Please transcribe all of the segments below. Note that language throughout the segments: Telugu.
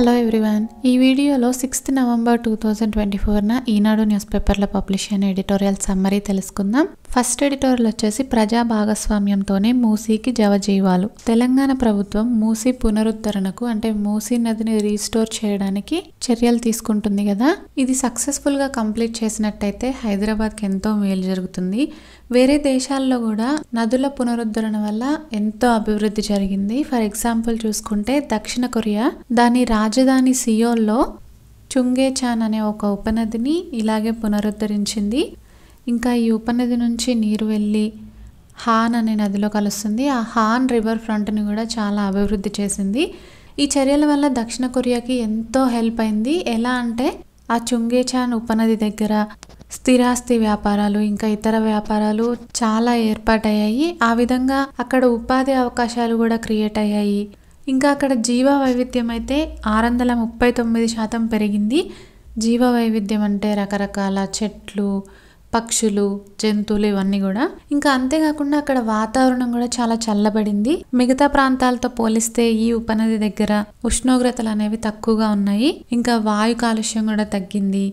హలో ఎవ్రీవన్ ఈ వీడియోలో sixth November two thousand twenty ఫోర్న ఈనాడు న్యూస్ పేపర్లో పబ్లిష్ అయిన ఎడిటోరియల్ సమ్మరీ తెలుసుకుందాం ఫస్ట్ ఎడిటోరియల్ వచ్చేసి ప్రజా భాగస్వామ్యంతోనే మూసీకి జవజీవాలు తెలంగాణ ప్రభుత్వం మూసీ పునరుద్ధరణకు అంటే మూసీ నదిని రీస్టోర్ చేయడానికి చర్యలు తీసుకుంటుంది కదా ఇది సక్సెస్ఫుల్గా కంప్లీట్ చేసినట్టయితే హైదరాబాద్కి ఎంతో మేలు జరుగుతుంది వేరే దేశాల్లో కూడా నదుల పునరుద్ధరణ వల్ల ఎంతో అభివృద్ధి జరిగింది ఫర్ ఎగ్జాంపుల్ చూసుకుంటే దక్షిణ కొరియా దాని రాజధాని సియోల్లో చుంగేచాన్ అనే ఒక ఉపనదిని ఇలాగే పునరుద్ధరించింది ఇంకా ఈ ఉపనది నుంచి నీరు వెళ్ళి హాన్ అనే నదిలో కలుస్తుంది ఆ హాన్ రివర్ ఫ్రంట్ని కూడా చాలా అభివృద్ధి చేసింది ఈ చర్యల వల్ల దక్షిణ కొరియాకి ఎంతో హెల్ప్ అయింది ఎలా అంటే ఆ చుంగేచాన్ ఉపనది దగ్గర స్థిరాస్తి వ్యాపారాలు ఇంకా ఇతర వ్యాపారాలు చాలా ఏర్పాటయ్యాయి ఆ విధంగా అక్కడ ఉపాధి అవకాశాలు కూడా క్రియేట్ అయ్యాయి ఇంకా అక్కడ జీవ వైవిధ్యం అయితే ఆరు వందల ముప్పై తొమ్మిది శాతం పెరిగింది జీవ వైవిధ్యం అంటే రకరకాల చెట్లు పక్షులు జంతువులు ఇవన్నీ కూడా ఇంకా అంతేకాకుండా అక్కడ వాతావరణం కూడా చాలా చల్లబడింది మిగతా ప్రాంతాలతో పోలిస్తే ఈ ఉపనది దగ్గర ఉష్ణోగ్రతలు అనేవి తక్కువగా ఉన్నాయి ఇంకా వాయు కాలుష్యం కూడా తగ్గింది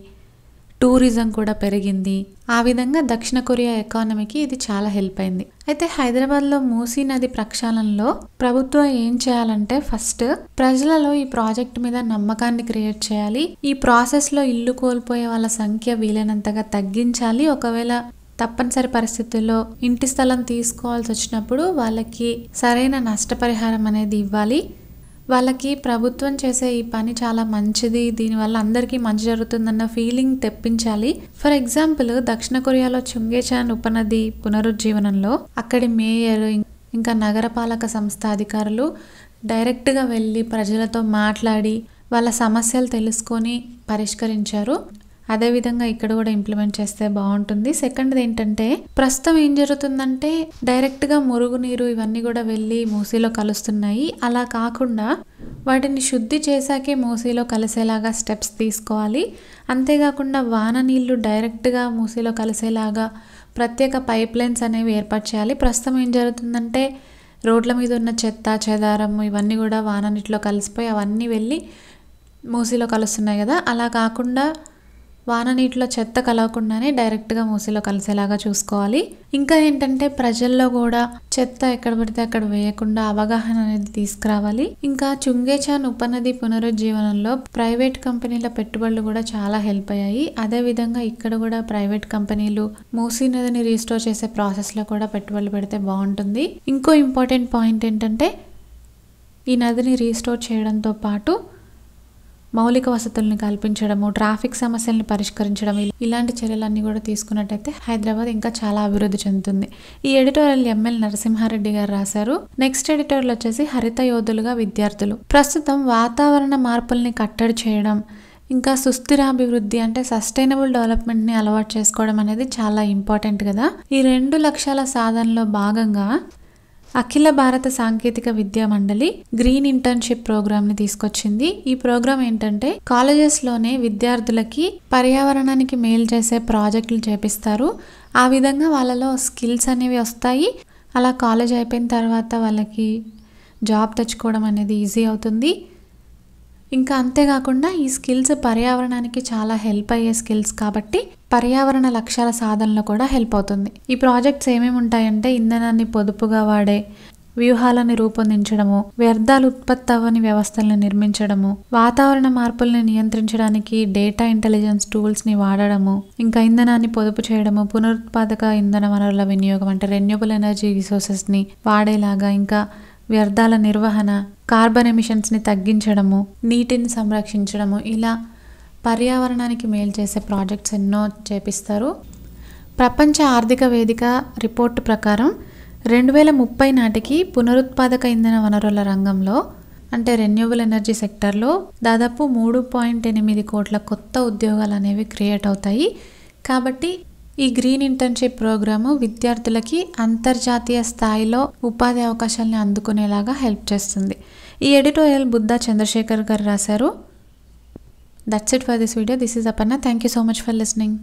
టూరిజం కూడా పెరిగింది ఆ విధంగా దక్షిణ కొరియా ఎకానమీకి ఇది చాలా హెల్ప్ అయింది అయితే హైదరాబాద్లో మూసీ నది ప్రక్షాళనలో ప్రభుత్వం ఏం చేయాలంటే ఫస్ట్ ప్రజలలో ఈ ప్రాజెక్ట్ మీద నమ్మకాన్ని క్రియేట్ చేయాలి ఈ ప్రాసెస్లో ఇల్లు కోల్పోయే వాళ్ళ సంఖ్య వీలైనంతగా తగ్గించాలి ఒకవేళ తప్పనిసరి పరిస్థితుల్లో ఇంటి స్థలం తీసుకోవాల్సి వచ్చినప్పుడు వాళ్ళకి సరైన నష్టపరిహారం అనేది ఇవ్వాలి వాళ్ళకి ప్రభుత్వం చేసే ఈ పని చాలా మంచిది దీనివల్ల అందరికీ మంచి జరుగుతుందన్న ఫీలింగ్ తెప్పించాలి ఫర్ ఎగ్జాంపుల్ దక్షిణ కొరియాలో చుంగేచాన్ ఉపనది పునరుజ్జీవనంలో అక్కడి మేయర్ ఇంకా నగరపాలక సంస్థ అధికారులు డైరెక్ట్గా వెళ్ళి ప్రజలతో మాట్లాడి వాళ్ళ సమస్యలు తెలుసుకొని పరిష్కరించారు అదేవిధంగా ఇక్కడ కూడా ఇంప్లిమెంట్ చేస్తే బాగుంటుంది సెకండ్ది ఏంటంటే ప్రస్తుతం ఏం జరుగుతుందంటే డైరెక్ట్గా మురుగునీరు ఇవన్నీ కూడా వెళ్ళి మూసీలో కలుస్తున్నాయి అలా కాకుండా వాటిని శుద్ధి చేశాకే మూసీలో కలిసేలాగా స్టెప్స్ తీసుకోవాలి అంతేకాకుండా వాన నీళ్లు డైరెక్ట్గా మూసీలో కలిసేలాగా ప్రత్యేక పైప్ లైన్స్ అనేవి ఏర్పాటు చేయాలి ప్రస్తుతం ఏం జరుగుతుందంటే రోడ్ల మీద ఉన్న చెత్త చెదారం ఇవన్నీ కూడా వాన నీటిలో కలిసిపోయి అవన్నీ వెళ్ళి మూసీలో కలుస్తున్నాయి కదా అలా కాకుండా వాన నీటిలో చెత్త కలవకుండానే డైరెక్ట్గా మూసిలో కలిసేలాగా చూసుకోవాలి ఇంకా ఏంటంటే ప్రజల్లో కూడా చెత్త ఎక్కడ పడితే అక్కడ వేయకుండా అవగాహన అనేది తీసుకురావాలి ఇంకా చుంగేచాన్ ఉపనది పునరుజ్జీవనంలో ప్రైవేట్ కంపెనీల పెట్టుబడులు కూడా చాలా హెల్ప్ అయ్యాయి అదేవిధంగా ఇక్కడ కూడా ప్రైవేట్ కంపెనీలు మూసీ నదిని రీస్టోర్ చేసే ప్రాసెస్లో కూడా పెట్టుబడులు పెడితే బాగుంటుంది ఇంకో ఇంపార్టెంట్ పాయింట్ ఏంటంటే ఈ నదిని రీస్టోర్ చేయడంతో పాటు మౌలిక వసతులను కల్పించడము ట్రాఫిక్ సమస్యలను పరిష్కరించడం ఇలాంటి చర్యలన్నీ కూడా తీసుకున్నట్టయితే హైదరాబాద్ ఇంకా చాలా అభివృద్ధి చెందుతుంది ఈ ఎడిటోరియల్ ఎంఎల్ నరసింహారెడ్డి గారు రాశారు నెక్స్ట్ ఎడిటోరియల్ వచ్చేసి హరిత యోధులుగా విద్యార్థులు ప్రస్తుతం వాతావరణ మార్పుల్ని కట్టడి చేయడం ఇంకా సుస్థిరాభివృద్ధి అంటే సస్టైనబుల్ డెవలప్మెంట్ని అలవాటు చేసుకోవడం అనేది చాలా ఇంపార్టెంట్ కదా ఈ రెండు లక్ష్యాల సాధనలో భాగంగా అఖిల భారత సాంకేతిక విద్యా మండలి గ్రీన్ ఇంటర్న్షిప్ ప్రోగ్రామ్ ని తీసుకొచ్చింది ఈ ప్రోగ్రామ్ ఏంటంటే కాలేజెస్ లోనే విద్యార్థులకి పర్యావరణానికి మేలు చేసే ప్రాజెక్టులు చేపిస్తారు ఆ విధంగా వాళ్ళలో స్కిల్స్ అనేవి వస్తాయి అలా కాలేజ్ అయిపోయిన తర్వాత వాళ్ళకి జాబ్ తెచ్చుకోవడం అనేది ఈజీ అవుతుంది ఇంకా అంతేకాకుండా ఈ స్కిల్స్ పర్యావరణానికి చాలా హెల్ప్ అయ్యే స్కిల్స్ కాబట్టి పర్యావరణ లక్ష్యాల సాధనలో కూడా హెల్ప్ అవుతుంది ఈ ప్రాజెక్ట్స్ ఏమేమి ఉంటాయంటే ఇంధనాన్ని పొదుపుగా వాడే వ్యూహాలను రూపొందించడము వ్యర్థాలు ఉత్పత్తి అవ్వని వ్యవస్థలను నిర్మించడము వాతావరణ మార్పుల్ని నియంత్రించడానికి డేటా ఇంటెలిజెన్స్ టూల్స్ని వాడడము ఇంకా ఇంధనాన్ని పొదుపు చేయడము పునరుత్పాదక ఇంధన వనరుల వినియోగం అంటే రెన్యూబుల్ ఎనర్జీ రిసోర్సెస్ని వాడేలాగా ఇంకా వ్యర్థాల నిర్వహణ కార్బన్ ఎమిషన్స్ని తగ్గించడము నీటిని సంరక్షించడము ఇలా పర్యావరణానికి మేలు చేసే ప్రాజెక్ట్స్ ఎన్నో చేపిస్తారు ప్రపంచ ఆర్థిక వేదిక రిపోర్టు ప్రకారం రెండు వేల ముప్పై నాటికి పునరుత్పాదక ఇంధన వనరుల రంగంలో అంటే రెన్యూబుల్ ఎనర్జీ సెక్టర్లో దాదాపు మూడు పాయింట్ ఎనిమిది కోట్ల కొత్త ఉద్యోగాలు అనేవి క్రియేట్ అవుతాయి కాబట్టి ఈ గ్రీన్ ఇంటర్న్షిప్ ప్రోగ్రాము విద్యార్థులకి అంతర్జాతీయ స్థాయిలో ఉపాధి అవకాశాలను అందుకునేలాగా హెల్ప్ చేస్తుంది ఈ ఎడిటోరియల్ బుద్ధ చంద్రశేఖర్ గారు రాశారు that's it for this video this is Aparna thank you so much for listening